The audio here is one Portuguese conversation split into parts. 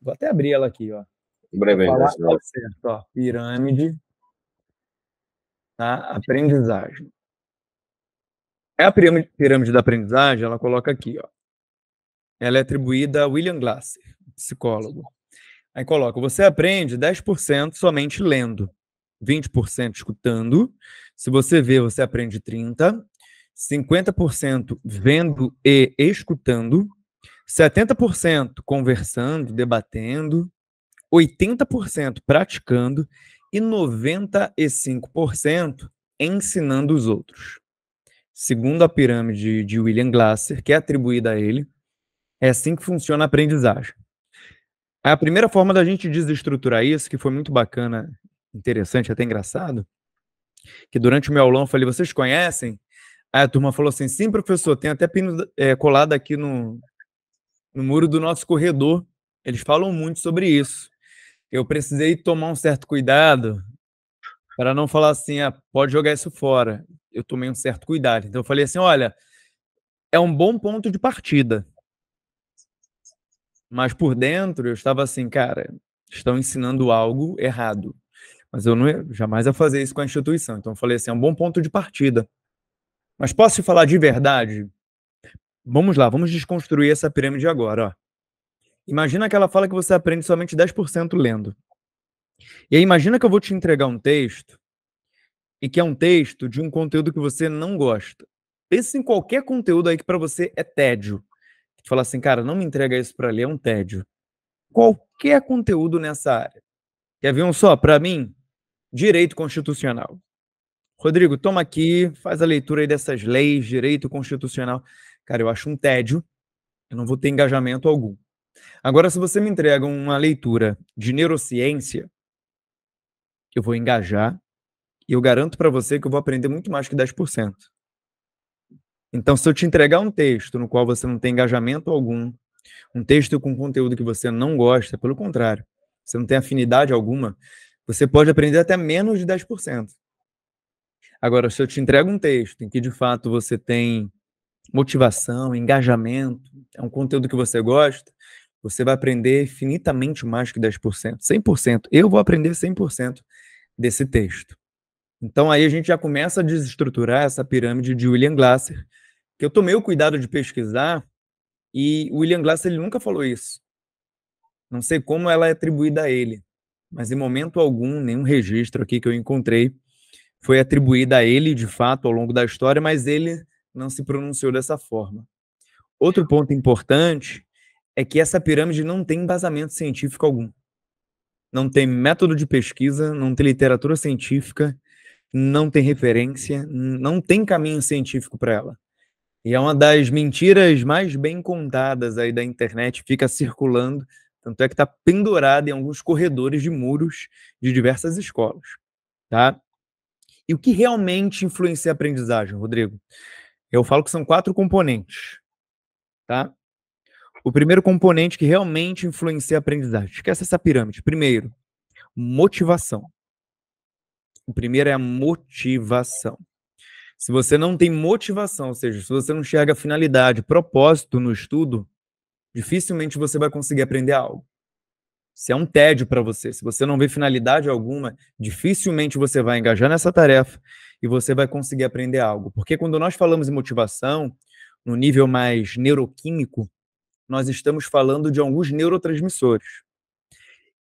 Vou até abrir ela aqui, ó. Brevemente. Falar, certo, ó. Pirâmide da tá? aprendizagem. É a pirâmide, pirâmide da aprendizagem, ela coloca aqui, ó. Ela é atribuída a William Glasser, psicólogo. Aí coloca, você aprende 10% somente lendo, 20% escutando. Se você vê, você aprende 30, 50% vendo e escutando, 70% conversando, debatendo, 80% praticando e 95% ensinando os outros. Segundo a pirâmide de William Glasser, que é atribuída a ele, é assim que funciona a aprendizagem. A primeira forma da gente desestruturar isso, que foi muito bacana, interessante, até engraçado, que durante o meu aulão eu falei, vocês conhecem? Aí a turma falou assim, sim, professor, tem até pino é, colado aqui no, no muro do nosso corredor, eles falam muito sobre isso. Eu precisei tomar um certo cuidado para não falar assim, ah, pode jogar isso fora. Eu tomei um certo cuidado. Então eu falei assim, olha, é um bom ponto de partida. Mas por dentro eu estava assim, cara, estão ensinando algo errado. Mas eu não ia, jamais ia fazer isso com a instituição. Então eu falei assim, é um bom ponto de partida. Mas posso te falar de verdade? Vamos lá, vamos desconstruir essa pirâmide agora. Ó. Imagina aquela fala que você aprende somente 10% lendo. E aí imagina que eu vou te entregar um texto e que é um texto de um conteúdo que você não gosta. Pense em qualquer conteúdo aí que para você é tédio. fala assim, cara, não me entrega isso para ler, é um tédio. Qualquer conteúdo nessa área. Quer ver um só? Para mim, direito constitucional. Rodrigo, toma aqui, faz a leitura aí dessas leis, direito constitucional cara, eu acho um tédio, eu não vou ter engajamento algum. Agora, se você me entrega uma leitura de neurociência, eu vou engajar e eu garanto para você que eu vou aprender muito mais que 10%. Então, se eu te entregar um texto no qual você não tem engajamento algum, um texto com conteúdo que você não gosta, pelo contrário, você não tem afinidade alguma, você pode aprender até menos de 10%. Agora, se eu te entrego um texto em que de fato você tem motivação, engajamento, é um conteúdo que você gosta, você vai aprender infinitamente mais que 10%, 100%. Eu vou aprender 100% desse texto. Então aí a gente já começa a desestruturar essa pirâmide de William Glasser, que eu tomei o cuidado de pesquisar e William Glasser ele nunca falou isso. Não sei como ela é atribuída a ele, mas em momento algum, nenhum registro aqui que eu encontrei foi atribuída a ele de fato ao longo da história, mas ele não se pronunciou dessa forma. Outro é. ponto importante é que essa pirâmide não tem embasamento científico algum. Não tem método de pesquisa, não tem literatura científica, não tem referência, não tem caminho científico para ela. E é uma das mentiras mais bem contadas aí da internet, fica circulando, tanto é que está pendurada em alguns corredores de muros de diversas escolas, tá? E o que realmente influencia a aprendizagem, Rodrigo? Eu falo que são quatro componentes, tá? O primeiro componente que realmente influencia a aprendizagem. Esquece essa pirâmide. Primeiro, motivação. O primeiro é a motivação. Se você não tem motivação, ou seja, se você não enxerga finalidade, propósito no estudo, dificilmente você vai conseguir aprender algo. Se é um tédio para você, se você não vê finalidade alguma, dificilmente você vai engajar nessa tarefa e você vai conseguir aprender algo. Porque quando nós falamos em motivação, no nível mais neuroquímico, nós estamos falando de alguns neurotransmissores.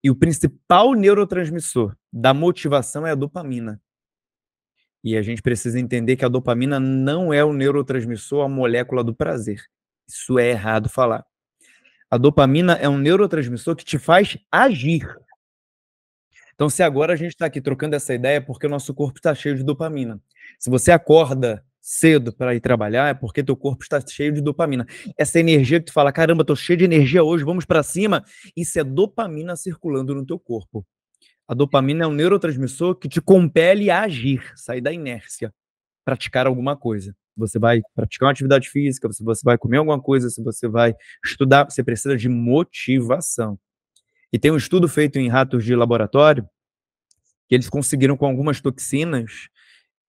E o principal neurotransmissor da motivação é a dopamina. E a gente precisa entender que a dopamina não é o neurotransmissor, a molécula do prazer. Isso é errado falar. A dopamina é um neurotransmissor que te faz agir. Então, se agora a gente está aqui trocando essa ideia, é porque o nosso corpo está cheio de dopamina. Se você acorda cedo para ir trabalhar, é porque teu corpo está cheio de dopamina. Essa energia que tu fala, caramba, tô cheio de energia hoje, vamos para cima, isso é dopamina circulando no teu corpo. A dopamina é um neurotransmissor que te compele a agir, sair da inércia, praticar alguma coisa. Você vai praticar uma atividade física, você vai comer alguma coisa, se você vai estudar, você precisa de motivação. E tem um estudo feito em ratos de laboratório que eles conseguiram com algumas toxinas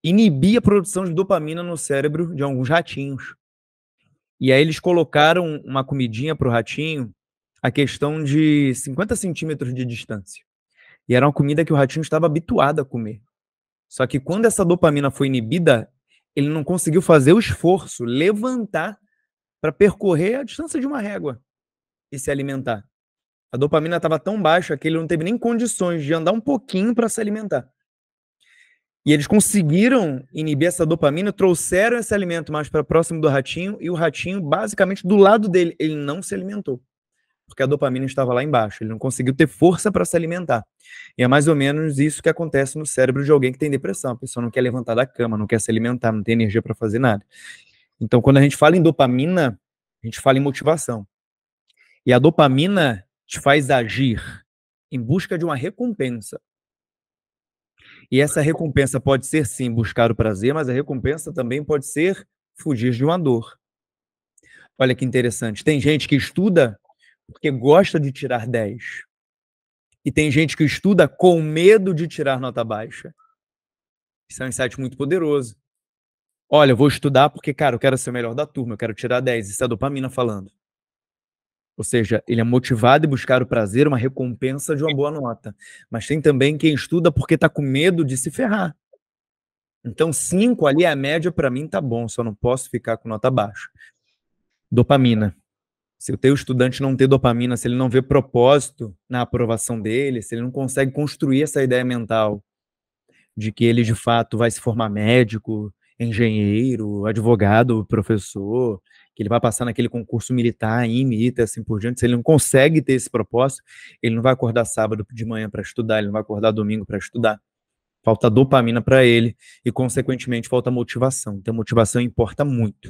inibir a produção de dopamina no cérebro de alguns ratinhos. E aí eles colocaram uma comidinha para o ratinho a questão de 50 centímetros de distância. E era uma comida que o ratinho estava habituado a comer. Só que quando essa dopamina foi inibida, ele não conseguiu fazer o esforço, levantar para percorrer a distância de uma régua e se alimentar. A dopamina estava tão baixa que ele não teve nem condições de andar um pouquinho para se alimentar. E eles conseguiram inibir essa dopamina, trouxeram esse alimento mais para próximo do ratinho e o ratinho, basicamente, do lado dele, ele não se alimentou. Porque a dopamina estava lá embaixo, ele não conseguiu ter força para se alimentar. E é mais ou menos isso que acontece no cérebro de alguém que tem depressão. A pessoa não quer levantar da cama, não quer se alimentar, não tem energia para fazer nada. Então, quando a gente fala em dopamina, a gente fala em motivação. E a dopamina te faz agir em busca de uma recompensa. E essa recompensa pode ser, sim, buscar o prazer, mas a recompensa também pode ser fugir de uma dor. Olha que interessante. Tem gente que estuda porque gosta de tirar 10. E tem gente que estuda com medo de tirar nota baixa. Isso é um insight muito poderoso. Olha, eu vou estudar porque, cara, eu quero ser o melhor da turma, eu quero tirar 10. Isso é a dopamina falando. Ou seja, ele é motivado em buscar o prazer, uma recompensa de uma boa nota. Mas tem também quem estuda porque está com medo de se ferrar. Então, cinco ali é a média, para mim tá bom, só não posso ficar com nota baixa. Dopamina. Se o teu estudante não ter dopamina, se ele não vê propósito na aprovação dele, se ele não consegue construir essa ideia mental de que ele de fato vai se formar médico, engenheiro, advogado, professor, que ele vai passar naquele concurso militar, imita, assim por diante, se ele não consegue ter esse propósito, ele não vai acordar sábado de manhã para estudar, ele não vai acordar domingo para estudar. Falta dopamina para ele e, consequentemente, falta motivação. Então, motivação importa muito.